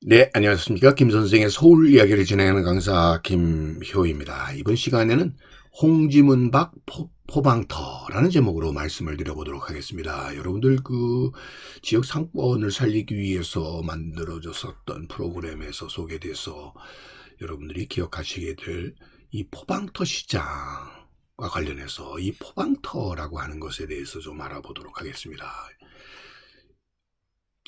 네, 안녕하십니까. 김선생의 서울 이야기를 진행하는 강사 김효입니다. 이번 시간에는 홍지문 박 포, 방터라는 제목으로 말씀을 드려보도록 하겠습니다. 여러분들 그 지역 상권을 살리기 위해서 만들어졌었던 프로그램에서 소개돼서 여러분들이 기억하시게 될 이 포방터 시장과 관련해서 이 포방터라고 하는 것에 대해서 좀 알아보도록 하겠습니다.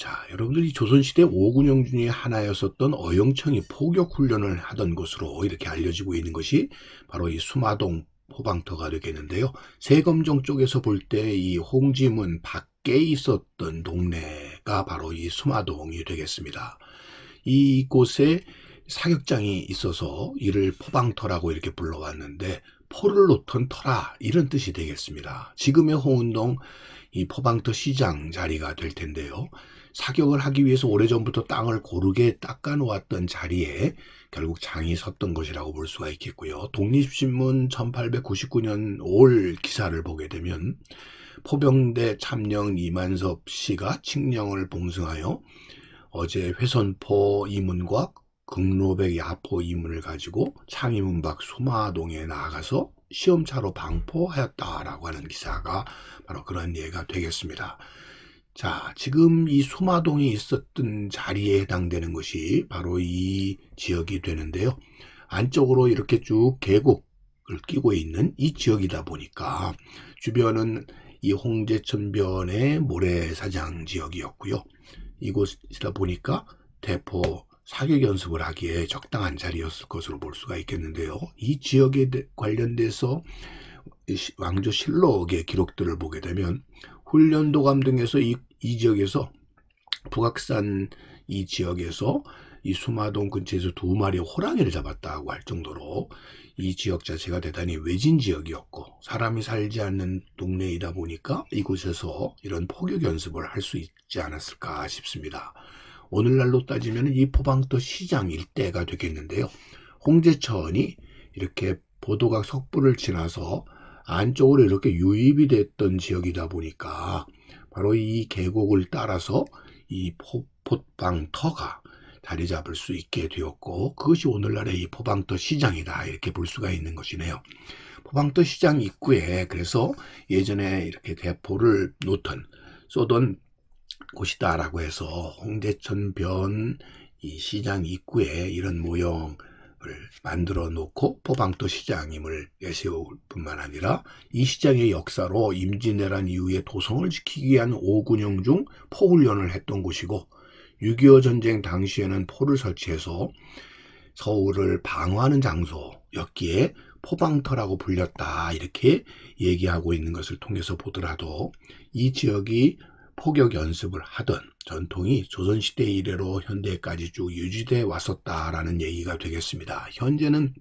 자, 여러분들이 조선시대 5군영중에 하나였었던 어영청이 포격훈련을 하던 곳으로 이렇게 알려지고 있는 것이 바로 이 수마동 포방터가 되겠는데요. 세검정 쪽에서 볼 때 이 홍지문 밖에 있었던 동네가 바로 이 수마동이 되겠습니다. 이곳에 사격장이 있어서 이를 포방터라고 이렇게 불러왔는데 포를 놓던 터라 이런 뜻이 되겠습니다. 지금의 호운동 이 포방터 시장 자리가 될 텐데요. 사격을 하기 위해서 오래전부터 땅을 고르게 닦아 놓았던 자리에 결국 장이 섰던 것이라고 볼 수가 있겠고요. 독립신문 1899년 올 기사를 보게 되면 포병대 참령 이만섭 씨가 칙령을 봉승하여 어제 회선포 이문과 극로백 야포 이문을 가지고 창의문 밖 소마동에 나아가서 시험차로 방포하였다라고 하는 기사가 바로 그런 예가 되겠습니다. 자, 지금 이소마동이 있었던 자리에 해당되는 것이 바로 이 지역이 되는데요. 안쪽으로 이렇게 쭉 계곡을 끼고 있는 이 지역이다 보니까 주변은 이 홍제천변의 모래사장 지역이었고요. 이곳이다 보니까 대포 사격 연습을 하기에 적당한 자리였을 것으로 볼 수가 있겠는데요. 이 지역에 관련돼서 왕조 실록의 기록들을 보게 되면 훈련도감 등에서 이, 이 지역에서 북악산 이 지역에서 이 수마동 근처에서 두 마리의 호랑이를 잡았다고 할 정도로 이 지역 자체가 대단히 외진 지역이었고 사람이 살지 않는 동네이다 보니까 이곳에서 이런 포격 연습을 할 수 있지 않았을까 싶습니다. 오늘날로 따지면 이 포방도 시장 일대가 되겠는데요. 홍제천이 이렇게 보도각 석부를 지나서 안쪽으로 이렇게 유입이 됐던 지역이다 보니까 바로 이 계곡을 따라서 이 포, 포방터가 자리 잡을 수 있게 되었고 그것이 오늘날의 이 포방터 시장이다 이렇게 볼 수가 있는 것이네요. 포방터 시장 입구에 그래서 예전에 이렇게 대포를 놓던 쏘던 곳이다라고 해서 홍대천변 이 시장 입구에 이런 모형 을 만들어 놓고 포방토 시장임을 내세울 뿐만 아니라 이 시장의 역사로 임진왜란 이후에 도성을 지키기 위한 오군영 중 포훈련을 했던 곳이고 6.25 전쟁 당시에는 포를 설치해서 서울을 방어하는 장소였기에 포방터라고 불렸다 이렇게 얘기하고 있는 것을 통해서 보더라도 이 지역이 포격 연습을 하던 전통이 조선시대 이래로 현대까지 쭉 유지돼 왔었다라는 얘기가 되겠습니다. 현재는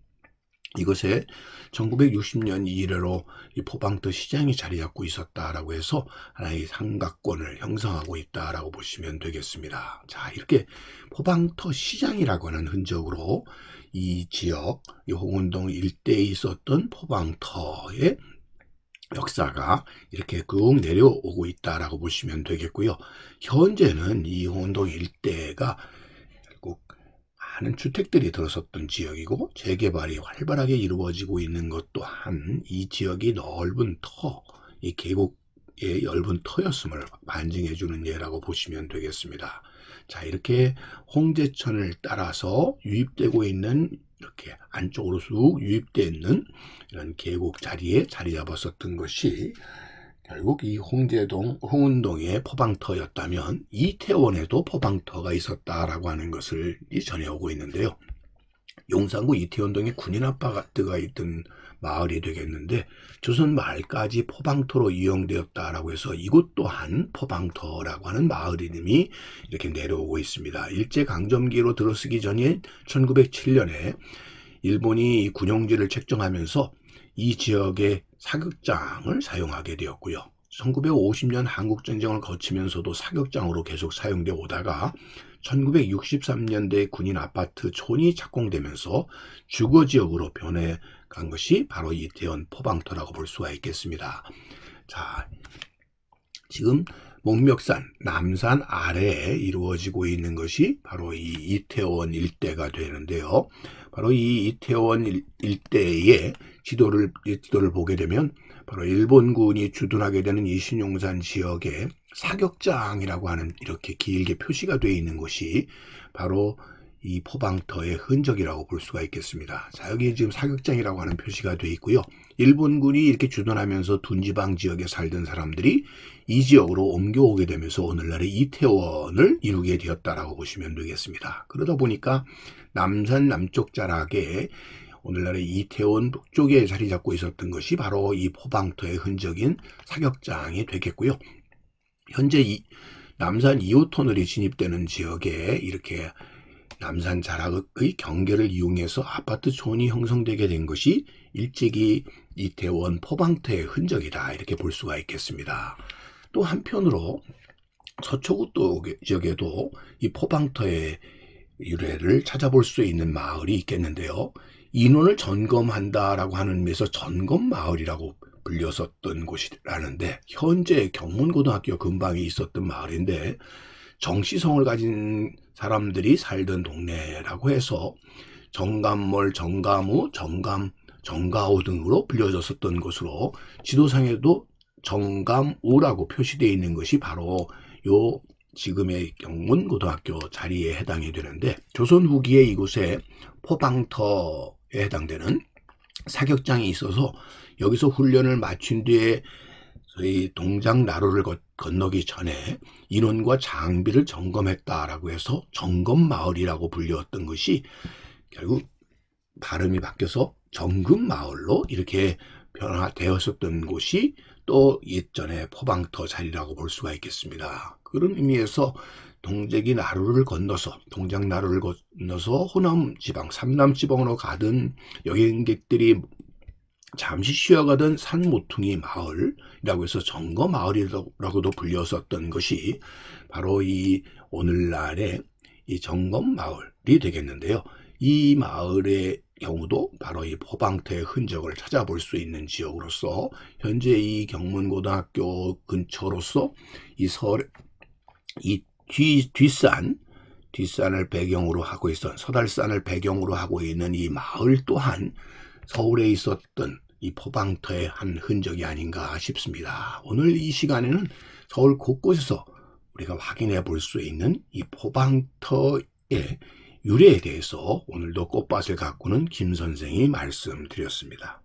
이것에 1960년 이래로 이 포방터 시장이 자리 잡고 있었다라고 해서 하나의 삼각권을 형성하고 있다라고 보시면 되겠습니다. 자, 이렇게 포방터 시장이라고 하는 흔적으로 이 지역, 이 홍은동 일대에 있었던 포방터의 역사가 이렇게 쭉 내려오고 있다라고 보시면 되겠고요. 현재는 이 혼도 일대가 결국 많은 주택들이 들어섰던 지역이고 재개발이 활발하게 이루어지고 있는 것 또한 이 지역이 넓은 터, 이 계곡의 넓은 터였음을 반증해 주는 예라고 보시면 되겠습니다. 자 이렇게 홍제천을 따라서 유입되고 있는 이렇게 안쪽으로 쑥 유입되어 있는 이런 계곡 자리에 자리 잡았었던 것이 결국 이 홍제동, 홍운동의 포방터였다면 이태원에도 포방터가 있었다라고 하는 것을 전해오고 있는데요. 용산구 이태원동에 군인 아파트가 있던 마을이 되겠는데 조선 말까지 포방토로 이용되었다라고 해서 이곳 또한 포방토라고 하는 마을 이름이 이렇게 내려오고 있습니다. 일제 강점기로 들어서기 전인 1907년에 일본이 군용지를 책정하면서 이 지역의 사극장을 사용하게 되었고요. 1950년 한국전쟁을 거치면서도 사격장으로 계속 사용돼 오다가 1963년대 군인 아파트 촌이 착공되면서 주거 지역으로 변해간 것이 바로 이태원 포방터라고 볼 수가 있겠습니다. 자, 지금 목멱산 남산 아래에 이루어지고 있는 것이 바로 이 이태원 일대가 되는데요. 바로 이 이태원 일대에 지도를 지도를 예, 보게 되면 바로 일본군이 주둔하게 되는 이신용산 지역에 사격장이라고 하는 이렇게 길게 표시가 되어 있는 곳이 바로 이 포방터의 흔적이라고 볼 수가 있겠습니다. 자, 여기 지금 사격장이라고 하는 표시가 되어 있고요. 일본군이 이렇게 주둔하면서 둔지방 지역에 살던 사람들이 이 지역으로 옮겨오게 되면서 오늘날의 이태원을 이루게 되었다라고 보시면 되겠습니다. 그러다 보니까 남산 남쪽 자락에 오늘날의 이태원 북쪽에 자리 잡고 있었던 것이 바로 이 포방터의 흔적인 사격장이 되겠고요. 현재 이 남산 2호 터널이 진입되는 지역에 이렇게 남산 자락의 경계를 이용해서 아파트 존이 형성되게 된 것이 일찍이 이태원 포방터의 흔적이다 이렇게 볼 수가 있겠습니다. 또 한편으로 서초구 도 지역에도 이 포방터의 유래를 찾아볼 수 있는 마을이 있겠는데요. 인원을 점검한다라고 하는 의미에서 점검 마을이라고 불렸었던 곳이라는데 현재 경문고등학교 근방에 있었던 마을인데 정시성을 가진 사람들이 살던 동네라고 해서 정감몰, 정감우, 정감, 정가오 등으로 불려졌었던 것으로 지도상에도 정감우라고 표시되어 있는 것이 바로 요 지금의 경문고등학교 자리에 해당이 되는데 조선 후기에 이곳에 포방터에 해당되는 사격장이 있어서 여기서 훈련을 마친 뒤에 저희 동장 나루를 건너기 전에 인원과 장비를 점검했다라고 해서 점검 마을이라고 불렸던 것이 결국 발음이 바뀌어서 정금 마을로 이렇게 변화되었었던 곳이 또 예전의 포방터 자리라고 볼 수가 있겠습니다. 그런 의미에서 동제기 나루를 건너서 동작 나루를 건너서 호남 지방 삼남 지방으로 가던 여행객들이 잠시 쉬어가던 산모퉁이 마을이라고 해서 정거 마을이라고도 불렸었던 것이 바로 이 오늘날의 이 정검 마을이 되겠는데요. 이 마을의 경우도 바로 이 포방태의 흔적을 찾아볼 수 있는 지역으로서 현재 이 경문고등학교 근처로서 이 서울 이 뒤, 뒷산 뒷산을 배경으로 하고 있던 서달산을 배경으로 하고 있는 이 마을 또한 서울에 있었던 이 포방터의 한 흔적이 아닌가 싶습니다. 오늘 이 시간에는 서울 곳곳에서 우리가 확인해 볼 수 있는 이 포방터의 유래에 대해서 오늘도 꽃밭을 가꾸는 김 선생이 말씀드렸습니다.